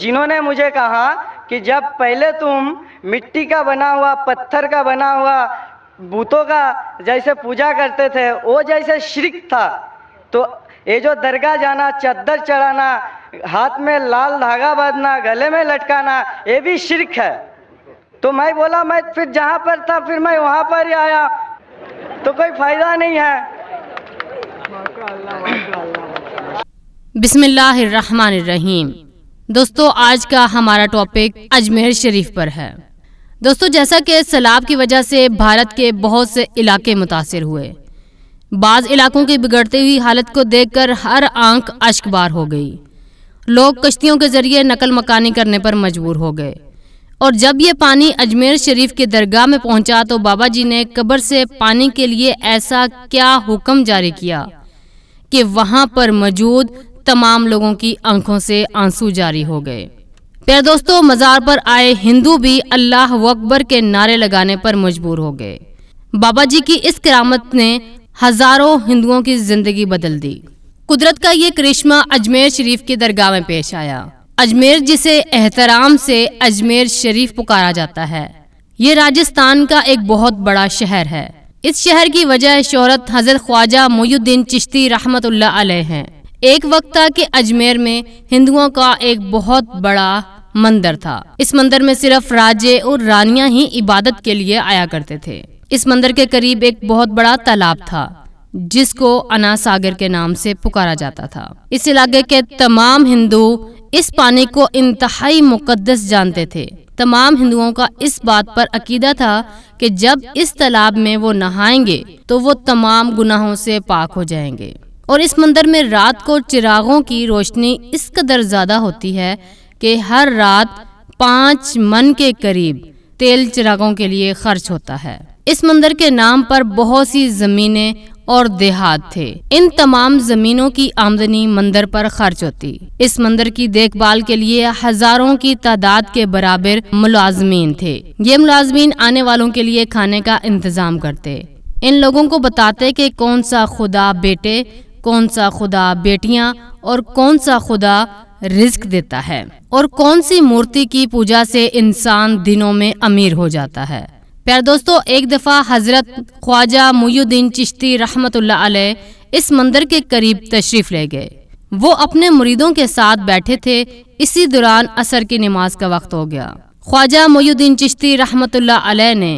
जिन्होंने मुझे कहा कि जब पहले तुम मिट्टी का बना हुआ पत्थर का बना हुआ भूतों का जैसे पूजा करते थे वो जैसे श्रिक था तो ये जो दरगाह जाना चद्दर चढ़ाना हाथ में लाल धागा बांधना गले में लटकाना ये भी शिरक है तो मैं बोला मैं फिर जहाँ पर था फिर मैं वहाँ पर ही आया तो कोई फायदा नहीं है बिस्मिल्लाह रहीम दोस्तों आज का हमारा टॉपिक अजमेर शरीफ पर है दोस्तों जैसा कि सैलाब की वजह से भारत के बहुत से इलाके मुतासर हुए बाज़ इलाकों की बिगड़ती हुई हालत को देखकर हर आंख अश्कबार हो गई लोग कश्तियों के ज़रिए नकल मकानी करने पर मजबूर हो गए और जब ये पानी अजमेर शरीफ के दरगाह में पहुंचा तो बाबा जी ने कब्र से पानी के लिए ऐसा क्या हुक्म जारी किया कि वहां पर मौजूद तमाम लोगों की आंखों से आंसू जारी हो गए प्यार दोस्तों मज़ार पर आए हिंदू भी अल्लाह अकबर के नारे लगाने पर मजबूर हो गए बाबा जी की इस करामत ने हजारों हिंदुओं की जिंदगी बदल दी कुदरत का ये करिश्मा अजमेर शरीफ की दरगाह में पेश आया अजमेर जिसे एहतराम से अजमेर शरीफ पुकारा जाता है ये राजस्थान का एक बहुत बड़ा शहर है इस शहर की वजह शोहरत हजरत ख्वाजा मोयुद्दीन चिश्ती रहमत हैं एक वक्त था कि अजमेर में हिंदुओं का एक बहुत बड़ा मंदिर था इस मंदिर में सिर्फ राजे और रानियां ही इबादत के लिए आया करते थे इस मंदिर के करीब एक बहुत बड़ा तालाब था जिसको अना सागर के नाम से पुकारा जाता था इस इलाके के तमाम हिंदू इस पानी को इंतहाई मुकदस जानते थे तमाम हिंदुओं का इस बात पर अकीदा था कि जब इस तालाब में वो नहाएंगे तो वो तमाम गुनाहों से पाक हो जाएंगे और इस मंदिर में रात को चिरागों की रोशनी इस कदर ज़्यादा होती है कि हर रात पाँच मन के करीब तेल चिरागों के लिए खर्च होता है इस मंदिर के नाम पर बहुत सी जमीनें और देहात थे इन तमाम जमीनों की आमदनी मंदिर पर खर्च होती इस मंदिर की देखभाल के लिए हजारों की तादाद के बराबर मुलाजमीन थे ये मुलाजमीन आने वालों के लिए खाने का इंतजाम करते इन लोगों को बताते कि कौन सा खुदा बेटे कौन सा खुदा बेटियां और कौन सा खुदा रिस्क देता है और कौन सी मूर्ति की पूजा से इंसान दिनों में अमीर हो जाता है प्यार दोस्तों एक दफ़ा हज़रत ख्वाजा मुयुद्दीन चिश्ती रहमत इस मंदिर के करीब तशरीफ़ ले गए वो अपने मुरीदों के साथ बैठे थे इसी दौरान असर की नमाज का वक्त हो गया ख्वाजा मुयुद्दीन चिश्ती रहमत ने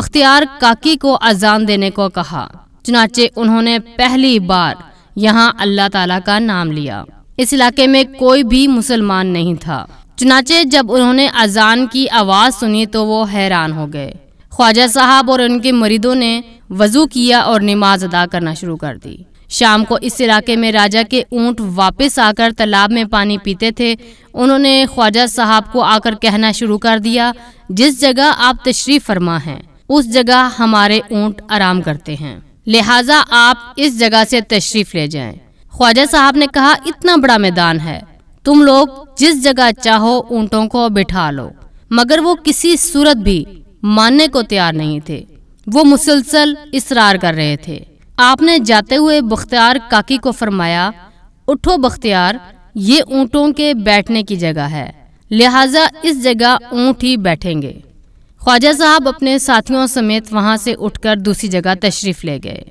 बख्तियार काकी को अजान देने को कहा चुनाचे उन्होंने पहली बार यहाँ अल्लाह ताला का नाम लिया इस इलाके में कोई भी मुसलमान नहीं था चुनाचे जब उन्होंने अजान की आवाज़ सुनी तो वो हैरान हो गए ख्वाजा साहब और उनके मरीदों ने वजू किया और नमाज अदा करना शुरू कर दी शाम को इस इलाके में राजा के ऊंट वापस आकर तालाब में पानी पीते थे उन्होंने ख्वाजा साहब को आकर कहना शुरू कर दिया जिस जगह आप तशरीफ फरमा हैं उस जगह हमारे ऊंट आराम करते हैं लिहाजा आप इस जगह से तशरीफ ले जाएं। ख्वाजा साहब ने कहा इतना बड़ा मैदान है तुम लोग जिस जगह चाहो ऊँटों को बिठा लो मगर वो किसी सूरत भी मानने को तैयार नहीं थे वो मुसलसल इसरार कर रहे थे आपने जाते हुए बख्तियार काकी को फरमाया उठो बख्तियार ये ऊँटों के बैठने की जगह है लिहाजा इस जगह ऊँट ही बैठेंगे ख्वाजा साहब अपने साथियों समेत वहाँ से उठकर दूसरी जगह तशरीफ ले गए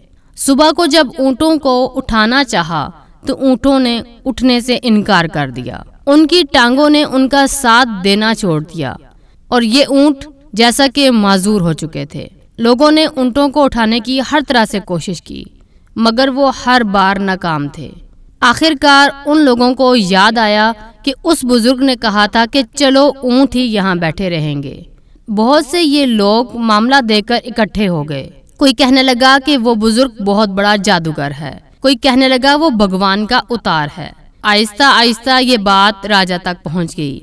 सुबह को जब ऊँटों को उठाना चाहा तो ऊँटों ने उठने से इनकार कर दिया उनकी टांगों ने उनका साथ देना छोड़ दिया और ये ऊँट जैसा कि माजूर हो चुके थे लोगों ने ऊँटों को उठाने की हर तरह से कोशिश की मगर वो हर बार नाकाम थे आखिरकार उन लोगों को याद आया कि उस बुजुर्ग ने कहा था कि चलो ऊँट ही यहाँ बैठे रहेंगे बहुत से ये लोग मामला देकर इकट्ठे हो गए कोई कहने लगा कि वो बुजुर्ग बहुत बड़ा जादूगर है कोई कहने लगा वो भगवान का उतार है आहिस्ता आहिस्ता ये बात राजा तक पहुंच गई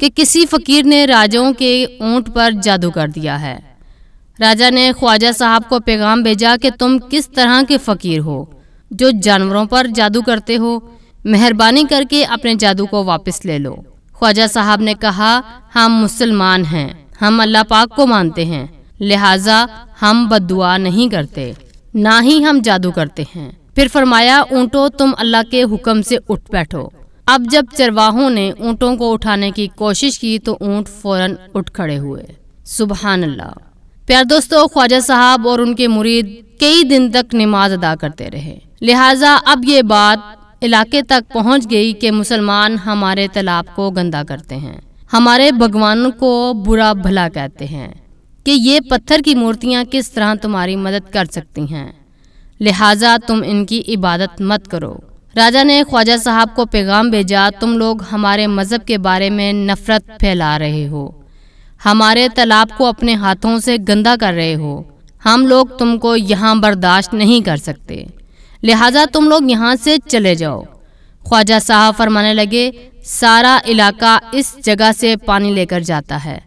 कि किसी फकीर ने राजाओं के ऊंट पर जादू कर दिया है राजा ने ख्वाजा साहब को पैगाम भेजा कि तुम किस तरह के फकीर हो जो जानवरों पर जादू करते हो मेहरबानी करके अपने जादू को वापस ले लो ख्वाजा साहब ने कहा हम हाँ, मुसलमान हैं हम अल्लाह पाक को मानते हैं लिहाजा हम बदुआ नहीं करते ना ही हम जादू करते हैं फिर फरमाया ऊँटो तुम अल्लाह के हुक्म से उठ बैठो अब जब चरवाहों ने ऊँटों को उठाने की कोशिश की तो ऊँट फौरन उठ खड़े हुए सुबहान अल्लाह प्यार दोस्तों ख्वाजा साहब और उनके मुरीद कई दिन तक नमाज अदा करते रहे लिहाजा अब ये बात इलाके तक पहुंच गई कि मुसलमान हमारे तालाब को गंदा करते हैं हमारे भगवान को बुरा भला कहते हैं कि ये पत्थर की मूर्तियाँ किस तरह तुम्हारी मदद कर सकती हैं लिहाजा तुम इनकी इबादत मत करो राजा ने ख्वाजा साहब को पैगाम भेजा तुम लोग हमारे मज़हब के बारे में नफ़रत फैला रहे हो हमारे तालाब को अपने हाथों से गंदा कर रहे हो हम लोग तुमको यहाँ बर्दाश्त नहीं कर सकते लिहाजा तुम लोग यहाँ से चले जाओ ख्वाजा साहब फरमाने लगे सारा इलाका इस जगह से पानी लेकर जाता है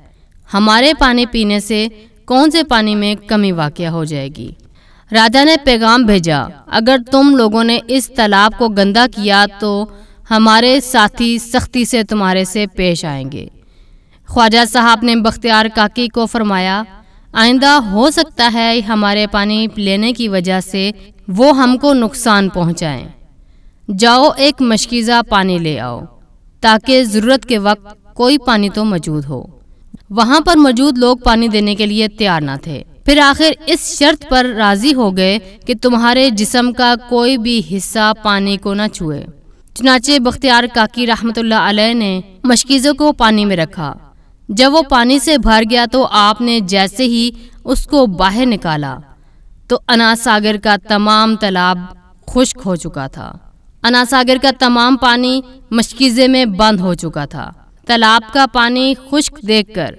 हमारे पानी पीने से कौन से पानी में कमी वाक़ हो जाएगी राजा ने पैगाम भेजा अगर तुम लोगों ने इस तालाब को गंदा किया तो हमारे साथी सख्ती से तुम्हारे से पेश आएंगे ख्वाजा साहब ने बख्तियार काकी को फरमाया आइंदा हो सकता है हमारे पानी लेने की वजह से वो हमको नुकसान पहुंचाएं। जाओ एक मशकीज़ा पानी ले आओ ताकि ज़रूरत के वक्त कोई पानी तो मौजूद हो वहाँ पर मौजूद लोग पानी देने के लिए तैयार ना थे फिर आखिर इस शर्त पर राजी हो गए कि तुम्हारे जिसम का कोई भी हिस्सा पानी को ना छुए चुनाचे बख्तियार काकी रहमत ने मशकीज़ों को पानी में रखा जब वो पानी से भर गया तो आपने जैसे ही उसको बाहर निकाला तो अनासागर सागर का तमाम तालाब खुश्क हो चुका था अनासागर का तमाम पानी मशकीज़े में बंद हो चुका था तालाब का पानी खुश्क देखकर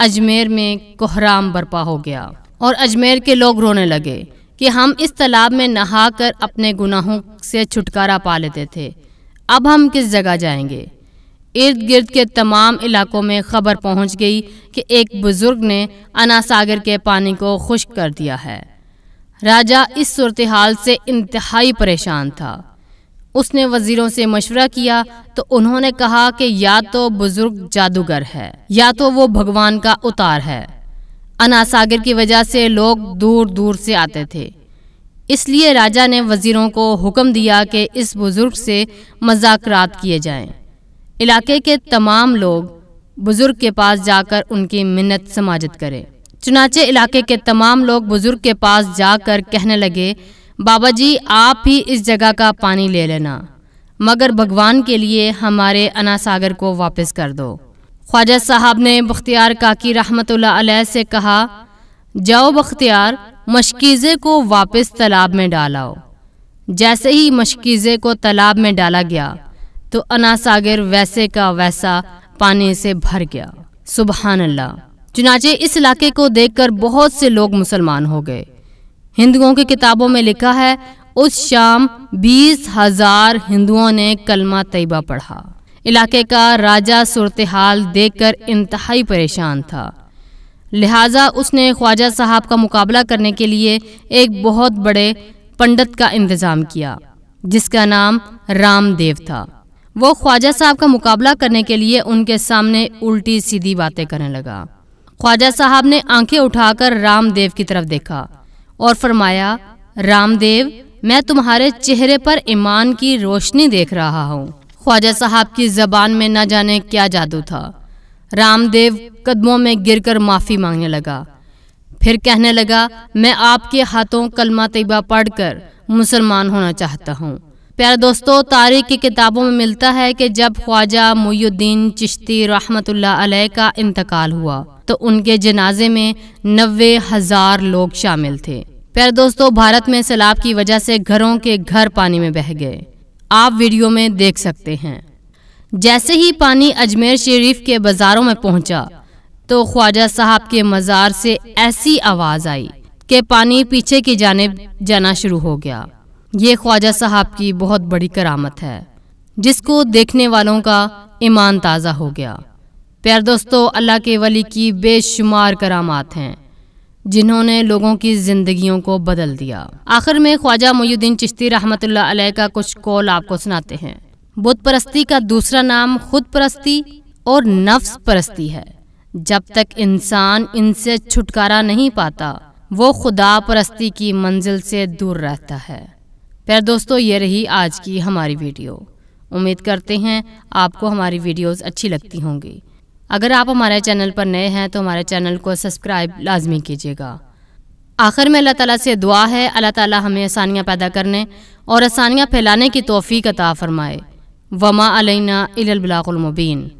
अजमेर में कोहराम बर्पा हो गया और अजमेर के लोग रोने लगे कि हम इस तालाब में नहा कर अपने गुनाहों से छुटकारा पा लेते थे अब हम किस जगह जाएंगे इर्द गिर्द के तमाम इलाकों में खबर पहुंच गई कि एक बुज़ुर्ग ने अनासागर के पानी को खुश्क कर दिया है राजा इस सूरत हाल से इंतहाई परेशान था उसने वजीरों से मशवरा किया तो उन्होंने कहा कि या तो बुजुर्ग जादूगर है या तो वो भगवान का उतार है अनासागर की वजह से लोग दूर दूर से आते थे इसलिए राजा ने वजीरों को हुक्म दिया कि इस बुजुर्ग से मजाकरात किए जाएं। इलाके के तमाम लोग बुजुर्ग के पास जाकर उनकी मिन्नत समाजत करें चुनाचे इलाके के तमाम लोग बुजुर्ग के पास जाकर कहने लगे बाबा जी आप ही इस जगह का पानी ले लेना मगर भगवान के लिए हमारे अना सागर को वापस कर दो ख्वाजा साहब ने बख्तियार काकी रहमत से कहा जाओ बख्तियार मशकीज़े को वापस तालाब में डालाओ जैसे ही मशकीज़े को तालाब में डाला गया तो अनासागर वैसे का वैसा पानी से भर गया सुबहानल्ला चुनाचे इस इलाके को देखकर बहुत से लोग मुसलमान हो गए हिंदुओं की किताबों में लिखा है उस शाम बीस हजार हिंदुओं ने कलमा तयबा पढ़ा इलाके का राजा सूरत हाल देख कर इंतहाई परेशान था लिहाजा उसने ख्वाजा साहब का मुकाबला करने के लिए एक बहुत बड़े पंडित का इंतज़ाम किया जिसका नाम रामदेव था वो ख्वाजा साहब का मुकाबला करने के लिए उनके सामने उल्टी सीधी बातें करने लगा ख्वाजा साहब ने आंखें उठाकर रामदेव की तरफ देखा और फरमाया रामदेव मैं तुम्हारे चेहरे पर ईमान की रोशनी देख रहा हूँ ख्वाजा साहब की जबान में न जाने क्या जादू था रामदेव कदमों में गिरकर माफ़ी मांगने लगा फिर कहने लगा मैं आपके हाथों कलमा तयबा पढ़कर मुसलमान होना चाहता हूँ प्यारे दोस्तों तारीख की किताबों में मिलता है कि जब ख्वाजा मुयुद्दीन चिश्ती रहमतुल्लाह अलैह का इंतकाल हुआ तो उनके जनाजे में नबे हजार लोग शामिल थे प्यारे दोस्तों भारत में सैलाब की वजह से घरों के घर पानी में बह गए आप वीडियो में देख सकते हैं जैसे ही पानी अजमेर शरीफ के बाजारों में पहुंचा तो ख्वाजा साहब के मज़ार से ऐसी आवाज़ आई कि पानी पीछे की जानब जाना शुरू हो गया ये ख्वाजा साहब की बहुत बड़ी करामत है जिसको देखने वालों का ईमान ताज़ा हो गया प्यार दोस्तों अल्लाह के वली की बेशुमार करामात हैं जिन्होंने लोगों की ज़िंदगियों को बदल दिया आखिर में ख्वाजा मोयुद्दीन चिश्ती रहमत का कुछ कॉल आपको सुनाते हैं बुत परस्ती का दूसरा नाम खुद परस्ती और नफ्स परस्ती है जब तक इंसान इनसे छुटकारा नहीं पाता वो खुदा परस्ती की मंजिल से दूर रहता है प्यार दोस्तों ये रही आज की हमारी वीडियो उम्मीद करते हैं आपको हमारी वीडियोस अच्छी लगती होंगी अगर आप हमारे चैनल पर नए हैं तो हमारे चैनल को सब्सक्राइब लाजमी कीजिएगा आखिर में अल्लाह ताला से दुआ है अल्लाह ताला हमें आसानियाँ पैदा करने और आसानियाँ फैलाने की तोफ़ी का फ़रमाए वमा अलना इलबलामुबीन